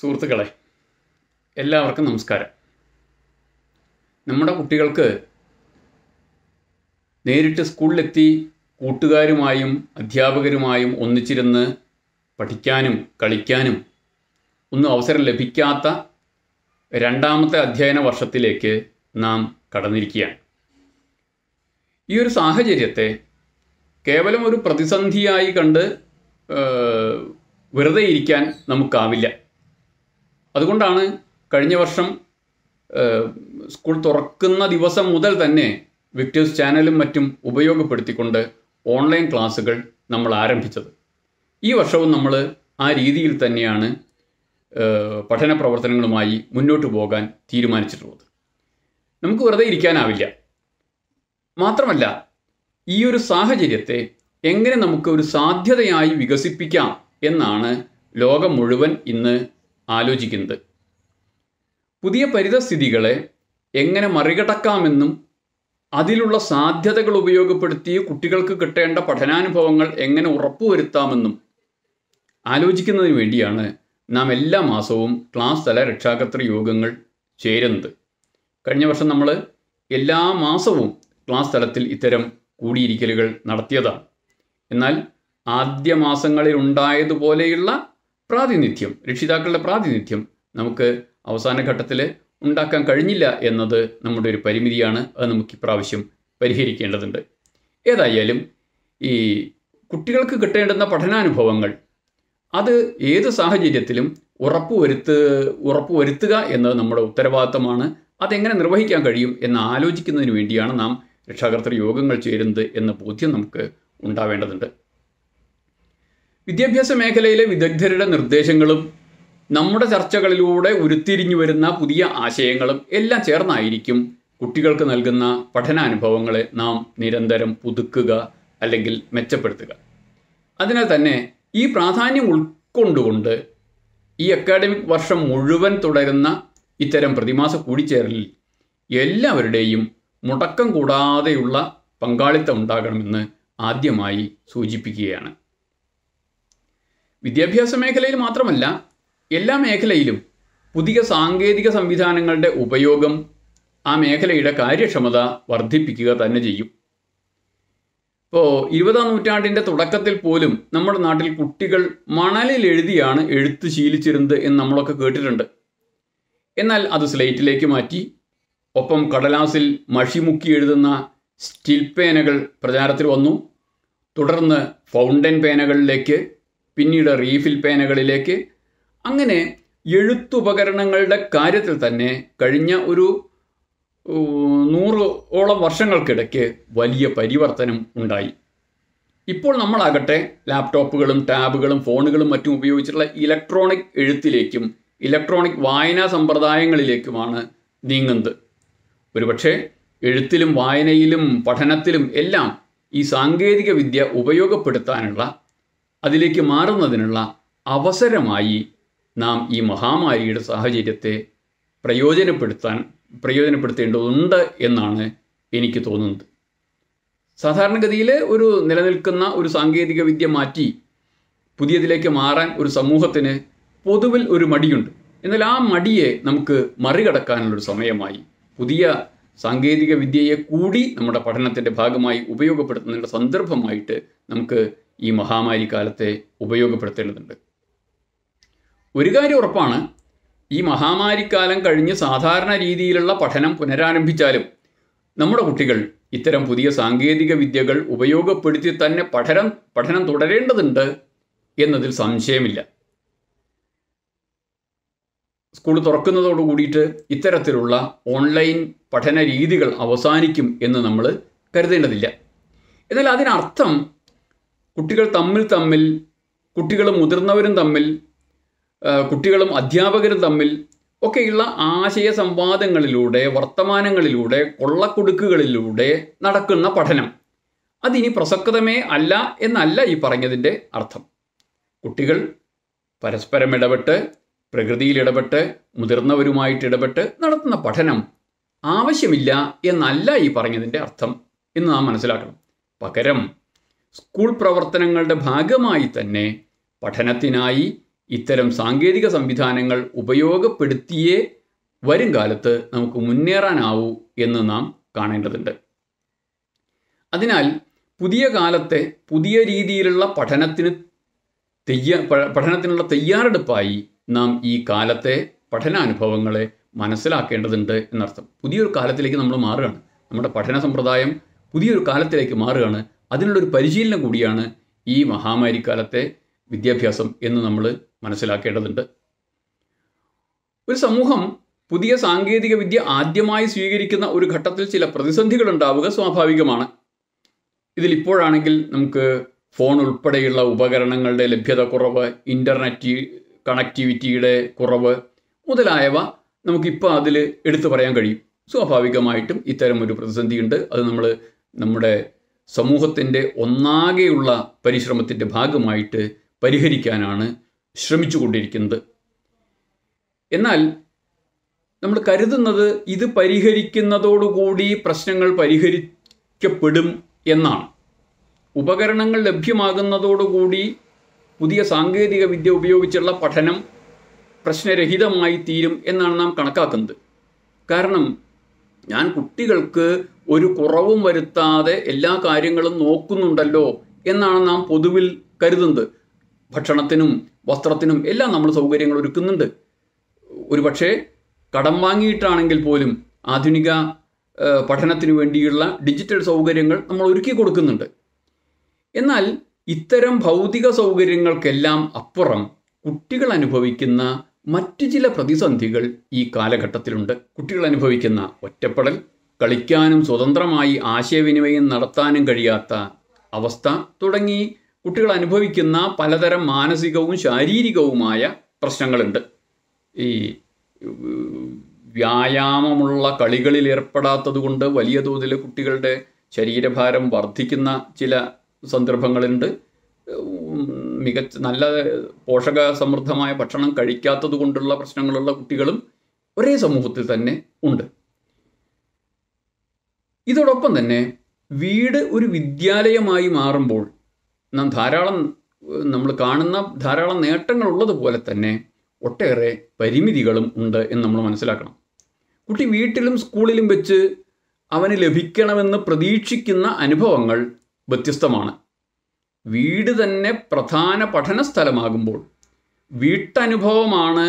സുഹൃത്തുക്കളെ എല്ലാവർക്കും നമസ്കാരം നമ്മുടെ കുട്ടികൾക്ക് നേരിട്ട് സ്കൂളിലെത്തി കൂട്ടുകാരുമായും അധ്യാപകരുമായും ഒന്നിച്ചിരുന്ന് പഠിക്കാനും കളിക്കാനും ഒന്നും അവസരം ലഭിക്കാത്ത രണ്ടാമത്തെ അധ്യയന വർഷത്തിലേക്ക് നാം കടന്നിരിക്കുകയാണ് ഈ ഒരു സാഹചര്യത്തെ കേവലം ഒരു പ്രതിസന്ധിയായി കണ്ട് വെറുതെ ഇരിക്കാൻ നമുക്കാവില്ല അതുകൊണ്ടാണ് കഴിഞ്ഞ വർഷം സ്കൂൾ തുറക്കുന്ന ദിവസം മുതൽ തന്നെ വിക്ടേഴ്സ് ചാനലും മറ്റും ഉപയോഗപ്പെടുത്തിക്കൊണ്ട് ഓൺലൈൻ ക്ലാസ്സുകൾ നമ്മൾ ആരംഭിച്ചത് ഈ വർഷവും നമ്മൾ ആ രീതിയിൽ തന്നെയാണ് പഠന പ്രവർത്തനങ്ങളുമായി മുന്നോട്ട് പോകാൻ തീരുമാനിച്ചിട്ടുള്ളത് നമുക്ക് വെറുതെ ഇരിക്കാനാവില്ല മാത്രമല്ല ഈ ഒരു സാഹചര്യത്തെ എങ്ങനെ നമുക്ക് ഒരു സാധ്യതയായി വികസിപ്പിക്കാം എന്നാണ് ലോകം മുഴുവൻ ഇന്ന് ആലോചിക്കുന്നത് പുതിയ പരിതസ്ഥിതികളെ എങ്ങനെ മറികടക്കാമെന്നും അതിലുള്ള സാധ്യതകൾ ഉപയോഗപ്പെടുത്തി കുട്ടികൾക്ക് കിട്ടേണ്ട പഠനാനുഭവങ്ങൾ എങ്ങനെ ഉറപ്പുവരുത്താമെന്നും ആലോചിക്കുന്നതിന് വേണ്ടിയാണ് നാം എല്ലാ മാസവും ക്ലാസ് തല രക്ഷാകർത്തൃ യോഗങ്ങൾ ചേരുന്നത് കഴിഞ്ഞ വർഷം നമ്മൾ എല്ലാ മാസവും ക്ലാസ് തലത്തിൽ ഇത്തരം കൂടിയിരിക്കലുകൾ നടത്തിയതാണ് എന്നാൽ ആദ്യ മാസങ്ങളിൽ ഉണ്ടായതുപോലെയുള്ള പ്രാതിനിധ്യം രക്ഷിതാക്കളുടെ പ്രാതിനിധ്യം നമുക്ക് അവസാന ഘട്ടത്തിൽ ഉണ്ടാക്കാൻ കഴിഞ്ഞില്ല എന്നത് നമ്മുടെ ഒരു പരിമിതിയാണ് അത് നമുക്ക് ഇപ്രാവശ്യം പരിഹരിക്കേണ്ടതുണ്ട് ഏതായാലും ഈ കുട്ടികൾക്ക് കിട്ടേണ്ടുന്ന പഠനാനുഭവങ്ങൾ അത് ഏത് സാഹചര്യത്തിലും ഉറപ്പുവരുത്ത് ഉറപ്പുവരുത്തുക എന്നത് നമ്മുടെ ഉത്തരവാദിത്തമാണ് അതെങ്ങനെ നിർവഹിക്കാൻ കഴിയും എന്ന് ആലോചിക്കുന്നതിന് വേണ്ടിയാണ് നാം രക്ഷാകർത്തൃ യോഗങ്ങൾ ചേരുന്നത് എന്ന ബോധ്യം നമുക്ക് ഉണ്ടാവേണ്ടതുണ്ട് വിദ്യാഭ്യാസ മേഖലയിലെ വിദഗ്ധരുടെ നിർദ്ദേശങ്ങളും നമ്മുടെ ചർച്ചകളിലൂടെ ഉരുത്തിരിഞ്ഞു വരുന്ന പുതിയ ആശയങ്ങളും എല്ലാം ചേർന്നായിരിക്കും കുട്ടികൾക്ക് നൽകുന്ന പഠനാനുഭവങ്ങളെ നാം നിരന്തരം പുതുക്കുക അല്ലെങ്കിൽ മെച്ചപ്പെടുത്തുക അതിനാൽ തന്നെ ഈ പ്രാധാന്യം ഉൾക്കൊണ്ടുകൊണ്ട് ഈ അക്കാഡമിക് വർഷം മുഴുവൻ തുടരുന്ന ഇത്തരം പ്രതിമാസ കൂടിച്ചേരലിൽ എല്ലാവരുടെയും മുടക്കം കൂടാതെയുള്ള പങ്കാളിത്തം ഉണ്ടാകണമെന്ന് ആദ്യമായി സൂചിപ്പിക്കുകയാണ് വിദ്യാഭ്യാസ മേഖലയിൽ മാത്രമല്ല എല്ലാ മേഖലയിലും പുതിയ സാങ്കേതിക സംവിധാനങ്ങളുടെ ഉപയോഗം ആ മേഖലയുടെ കാര്യക്ഷമത വർദ്ധിപ്പിക്കുക തന്നെ ചെയ്യും ഇപ്പോൾ ഇരുപതാം നൂറ്റാണ്ടിൻ്റെ തുടക്കത്തിൽ പോലും നമ്മുടെ നാട്ടിൽ കുട്ടികൾ മണലിൽ എഴുതിയാണ് എഴുത്ത് ശീലിച്ചിരുന്നത് എന്ന് നമ്മളൊക്കെ കേട്ടിട്ടുണ്ട് എന്നാൽ അത് സ്ലേറ്റിലേക്ക് മാറ്റി ഒപ്പം കടലാസിൽ മഷിമുക്കി എഴുതുന്ന സ്റ്റിൽ പേനകൾ പ്രചാരത്തിൽ വന്നു തുടർന്ന് ഫൗണ്ടൻ പേനകളിലേക്ക് പിന്നീട് റീഫിൽ പേനകളിലേക്ക് അങ്ങനെ എഴുത്തുപകരണങ്ങളുടെ കാര്യത്തിൽ തന്നെ കഴിഞ്ഞ ഒരു നൂറ് ഓളം വർഷങ്ങൾക്കിടയ്ക്ക് വലിയ പരിവർത്തനം ഉണ്ടായി ഇപ്പോൾ നമ്മളാകട്ടെ ലാപ്ടോപ്പുകളും ടാബുകളും ഫോണുകളും മറ്റും ഉപയോഗിച്ചുള്ള ഇലക്ട്രോണിക് എഴുത്തിലേക്കും ഇലക്ട്രോണിക് വായനാ സമ്പ്രദായങ്ങളിലേക്കുമാണ് നീങ്ങുന്നത് ഒരുപക്ഷെ എഴുത്തിലും വായനയിലും പഠനത്തിലും എല്ലാം ഈ സാങ്കേതിക വിദ്യ ഉപയോഗപ്പെടുത്താനുള്ള അതിലേക്ക് മാറുന്നതിനുള്ള അവസരമായി നാം ഈ മഹാമാരിയുടെ സാഹചര്യത്തെ പ്രയോജനപ്പെടുത്താൻ പ്രയോജനപ്പെടുത്തേണ്ടതുണ്ട് എന്നാണ് എനിക്ക് തോന്നുന്നത് സാധാരണഗതിയിൽ ഒരു നിലനിൽക്കുന്ന ഒരു സാങ്കേതിക വിദ്യ മാറ്റി പുതിയതിലേക്ക് മാറാൻ ഒരു സമൂഹത്തിന് പൊതുവിൽ ഒരു മടിയുണ്ട് എന്നാൽ ആ മടിയെ നമുക്ക് മറികടക്കാനുള്ളൊരു സമയമായി പുതിയ സാങ്കേതിക വിദ്യയെ കൂടി നമ്മുടെ പഠനത്തിൻ്റെ ഭാഗമായി ഉപയോഗപ്പെടുത്തുന്നതിൻ്റെ സന്ദർഭമായിട്ട് നമുക്ക് ഈ മഹാമാരി കാലത്തെ ഉപയോഗപ്പെടുത്തേണ്ടതുണ്ട് ഒരു കാര്യം ഉറപ്പാണ് ഈ മഹാമാരിക്കാലം കഴിഞ്ഞ് സാധാരണ രീതിയിലുള്ള പഠനം പുനരാരംഭിച്ചാലും നമ്മുടെ കുട്ടികൾ ഇത്തരം പുതിയ സാങ്കേതിക വിദ്യകൾ ഉപയോഗപ്പെടുത്തി തന്നെ പഠനം പഠനം തുടരേണ്ടതുണ്ട് എന്നതിൽ സംശയമില്ല സ്കൂൾ തുറക്കുന്നതോടു കൂടിയിട്ട് ഇത്തരത്തിലുള്ള ഓൺലൈൻ പഠന രീതികൾ അവസാനിക്കും എന്ന് നമ്മൾ കരുതേണ്ടതില്ല എന്നാൽ അതിനർത്ഥം കുട്ടികൾ തമ്മിൽ തമ്മിൽ കുട്ടികളും മുതിർന്നവരും തമ്മിൽ കുട്ടികളും അധ്യാപകരും തമ്മിൽ ഒക്കെയുള്ള ആശയ സംവാദങ്ങളിലൂടെ വർത്തമാനങ്ങളിലൂടെ കൊള്ളക്കുടുക്കുകളിലൂടെ നടക്കുന്ന പഠനം അതിനി പ്രസക്തമേ അല്ല എന്നല്ല ഈ പറഞ്ഞതിൻ്റെ അർത്ഥം കുട്ടികൾ പരസ്പരം ഇടപെട്ട് പ്രകൃതിയിൽ ഇടപെട്ട് മുതിർന്നവരുമായിട്ട് ഇടപെട്ട് നടത്തുന്ന പഠനം ആവശ്യമില്ല എന്നല്ല ഈ പറഞ്ഞതിൻ്റെ അർത്ഥം എന്ന് നാം മനസ്സിലാക്കണം പകരം സ്കൂൾ പ്രവർത്തനങ്ങളുടെ ഭാഗമായി തന്നെ പഠനത്തിനായി ഇത്തരം സാങ്കേതിക സംവിധാനങ്ങൾ ഉപയോഗപ്പെടുത്തിയേ വരും കാലത്ത് നമുക്ക് മുന്നേറാനാവൂ എന്ന് നാം കാണേണ്ടതുണ്ട് അതിനാൽ പുതിയ കാലത്തെ പുതിയ രീതിയിലുള്ള പഠനത്തിന് തെയ്യ പഠനത്തിനുള്ള തയ്യാറെടുപ്പായി നാം ഈ കാലത്തെ പഠനാനുഭവങ്ങളെ മനസ്സിലാക്കേണ്ടതുണ്ട് എന്നർത്ഥം പുതിയൊരു കാലത്തിലേക്ക് നമ്മൾ മാറുകയാണ് നമ്മുടെ പഠന സമ്പ്രദായം പുതിയൊരു കാലത്തിലേക്ക് മാറുകയാണ് അതിനുള്ളൊരു പരിശീലനം കൂടിയാണ് ഈ മഹാമാരി കാലത്തെ വിദ്യാഭ്യാസം എന്ന് നമ്മൾ മനസ്സിലാക്കേണ്ടതുണ്ട് ഒരു സമൂഹം പുതിയ സാങ്കേതിക വിദ്യ ആദ്യമായി സ്വീകരിക്കുന്ന ഒരു ഘട്ടത്തിൽ ചില പ്രതിസന്ധികൾ ഉണ്ടാവുക സ്വാഭാവികമാണ് ഇതിലിപ്പോഴാണെങ്കിൽ നമുക്ക് ഫോൺ ഉൾപ്പെടെയുള്ള ഉപകരണങ്ങളുടെ ലഭ്യത കുറവ് ഇൻ്റർനെറ്റ് കണക്ടിവിറ്റിയുടെ കുറവ് മുതലായവ നമുക്കിപ്പോൾ അതിൽ എടുത്തു പറയാൻ കഴിയും സ്വാഭാവികമായിട്ടും ഇത്തരം ഒരു പ്രതിസന്ധിയുണ്ട് അത് നമ്മൾ നമ്മുടെ സമൂഹത്തിൻ്റെ ഒന്നാകെയുള്ള പരിശ്രമത്തിൻ്റെ ഭാഗമായിട്ട് പരിഹരിക്കാനാണ് ശ്രമിച്ചു കൊണ്ടിരിക്കുന്നത് എന്നാൽ നമ്മൾ കരുതുന്നത് ഇത് പരിഹരിക്കുന്നതോടുകൂടി പ്രശ്നങ്ങൾ പരിഹരിക്കപ്പെടും എന്നാണ് ഉപകരണങ്ങൾ ലഭ്യമാകുന്നതോടുകൂടി പുതിയ സാങ്കേതിക വിദ്യ ഉപയോഗിച്ചുള്ള പഠനം പ്രശ്നരഹിതമായി തീരും എന്നാണ് നാം കണക്കാക്കുന്നത് കാരണം ഞാൻ കുട്ടികൾക്ക് ഒരു കുറവും വരുത്താതെ എല്ലാ കാര്യങ്ങളും നോക്കുന്നുണ്ടല്ലോ എന്നാണ് നാം പൊതുവിൽ കരുതുന്നത് ഭക്ഷണത്തിനും വസ്ത്രത്തിനും എല്ലാം നമ്മൾ സൗകര്യങ്ങൾ ഒരുക്കുന്നുണ്ട് ഒരു പക്ഷേ കടം വാങ്ങിയിട്ടാണെങ്കിൽ പോലും ആധുനിക പഠനത്തിനു വേണ്ടിയുള്ള ഡിജിറ്റൽ സൗകര്യങ്ങൾ നമ്മൾ ഒരുക്കി കൊടുക്കുന്നുണ്ട് എന്നാൽ ഇത്തരം ഭൗതിക സൗകര്യങ്ങൾക്കെല്ലാം അപ്പുറം കുട്ടികൾ അനുഭവിക്കുന്ന മറ്റു ചില പ്രതിസന്ധികൾ ഈ കാലഘട്ടത്തിലുണ്ട് കുട്ടികൾ അനുഭവിക്കുന്ന ഒറ്റപ്പെടൽ കളിക്കാനും സ്വതന്ത്രമായി ആശയവിനിമയം നടത്താനും കഴിയാത്ത അവസ്ഥ തുടങ്ങി കുട്ടികൾ അനുഭവിക്കുന്ന പലതരം മാനസികവും ശാരീരികവുമായ പ്രശ്നങ്ങളുണ്ട് ഈ വ്യായാമമുള്ള കളികളിൽ ഏർപ്പെടാത്തത് കൊണ്ട് വലിയ തോതിൽ കുട്ടികളുടെ ശരീരഭാരം വർദ്ധിക്കുന്ന ചില സന്ദർഭങ്ങളുണ്ട് മികച്ച നല്ല പോഷക സമൃദ്ധമായ ഭക്ഷണം കഴിക്കാത്തത് കൊണ്ടുള്ള പ്രശ്നങ്ങളുള്ള കുട്ടികളും ഒരേ സമൂഹത്തിൽ തന്നെ ഉണ്ട് ഇതോടൊപ്പം തന്നെ വീട് ഒരു വിദ്യാലയമായി മാറുമ്പോൾ നാം ധാരാളം നമ്മൾ കാണുന്ന ധാരാളം നേട്ടങ്ങൾ ഉള്ളതുപോലെ തന്നെ ഒട്ടേറെ പരിമിതികളും ഉണ്ട് എന്ന് നമ്മൾ മനസ്സിലാക്കണം കുട്ടി വീട്ടിലും സ്കൂളിലും വെച്ച് അവന് ലഭിക്കണമെന്ന് പ്രതീക്ഷിക്കുന്ന അനുഭവങ്ങൾ വ്യത്യസ്തമാണ് വീട് തന്നെ പ്രധാന പഠന സ്ഥലമാകുമ്പോൾ വീട്ടനുഭവമാണ്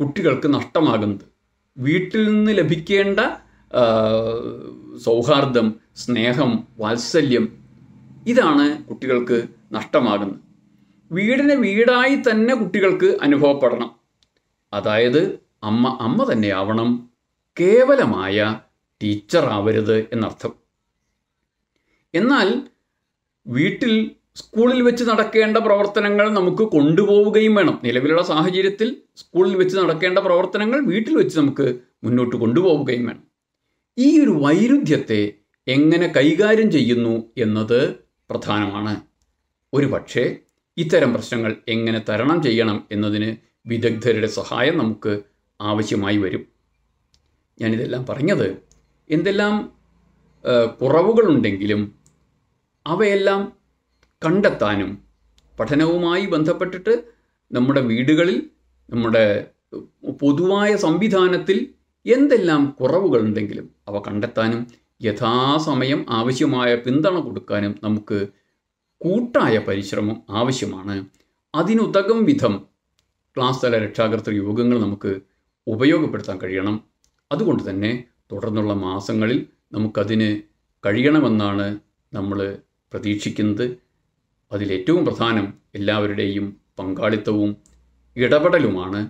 കുട്ടികൾക്ക് നഷ്ടമാകുന്നത് വീട്ടിൽ നിന്ന് ലഭിക്കേണ്ട സൗഹാർദ്ദം സ്നേഹം വാത്സല്യം ഇതാണ് കുട്ടികൾക്ക് നഷ്ടമാകുന്നത് വീടിനെ വീടായി തന്നെ കുട്ടികൾക്ക് അനുഭവപ്പെടണം അതായത് അമ്മ അമ്മ തന്നെയാവണം കേവലമായ ടീച്ചറാവരുത് എന്നർത്ഥം എന്നാൽ വീട്ടിൽ സ്കൂളിൽ വെച്ച് നടക്കേണ്ട പ്രവർത്തനങ്ങൾ നമുക്ക് കൊണ്ടുപോവുകയും വേണം നിലവിലുള്ള സാഹചര്യത്തിൽ സ്കൂളിൽ വെച്ച് നടക്കേണ്ട പ്രവർത്തനങ്ങൾ വീട്ടിൽ വെച്ച് നമുക്ക് മുന്നോട്ട് കൊണ്ടുപോവുകയും വേണം ഈ ഒരു വൈരുദ്ധ്യത്തെ എങ്ങനെ കൈകാര്യം ചെയ്യുന്നു എന്നത് പ്രധാനമാണ് ഒരു പക്ഷേ ഇത്തരം പ്രശ്നങ്ങൾ എങ്ങനെ തരണം ചെയ്യണം എന്നതിന് വിദഗ്ധരുടെ സഹായം നമുക്ക് ആവശ്യമായി വരും ഞാനിതെല്ലാം പറഞ്ഞത് എന്തെല്ലാം കുറവുകളുണ്ടെങ്കിലും അവയെല്ലാം കണ്ടെത്താനും പഠനവുമായി ബന്ധപ്പെട്ടിട്ട് നമ്മുടെ വീടുകളിൽ നമ്മുടെ പൊതുവായ സംവിധാനത്തിൽ എന്തെല്ലാം കുറവുകളുണ്ടെങ്കിലും അവ കണ്ടെത്താനും യഥാസമയം ആവശ്യമായ പിന്തുണ കൊടുക്കാനും നമുക്ക് കൂട്ടായ പരിശ്രമം ആവശ്യമാണ് അതിനുതകം വിധം ക്ലാസ് തല രക്ഷാകർത്തൃ യോഗങ്ങൾ നമുക്ക് ഉപയോഗപ്പെടുത്താൻ കഴിയണം അതുകൊണ്ട് തന്നെ തുടർന്നുള്ള മാസങ്ങളിൽ നമുക്കതിന് കഴിയണമെന്നാണ് നമ്മൾ പ്രതീക്ഷിക്കുന്നത് അതിലേറ്റവും പ്രധാനം എല്ലാവരുടെയും പങ്കാളിത്തവും ഇടപെടലുമാണ്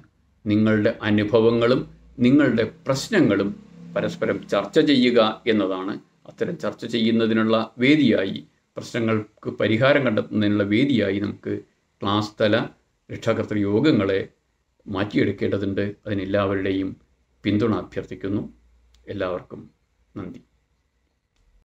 നിങ്ങളുടെ അനുഭവങ്ങളും നിങ്ങളുടെ പ്രശ്നങ്ങളും പരസ്പരം ചർച്ച ചെയ്യുക എന്നതാണ് അത്തരം ചർച്ച ചെയ്യുന്നതിനുള്ള വേദിയായി പ്രശ്നങ്ങൾക്ക് പരിഹാരം കണ്ടെത്തുന്നതിനുള്ള വേദിയായി നമുക്ക് ക്ലാസ് തല രക്ഷാകർത്തൃ യോഗങ്ങളെ മാറ്റിയെടുക്കേണ്ടതുണ്ട് അതിനെല്ലാവരുടെയും പിന്തുണ അഭ്യർത്ഥിക്കുന്നു എല്ലാവർക്കും നന്ദി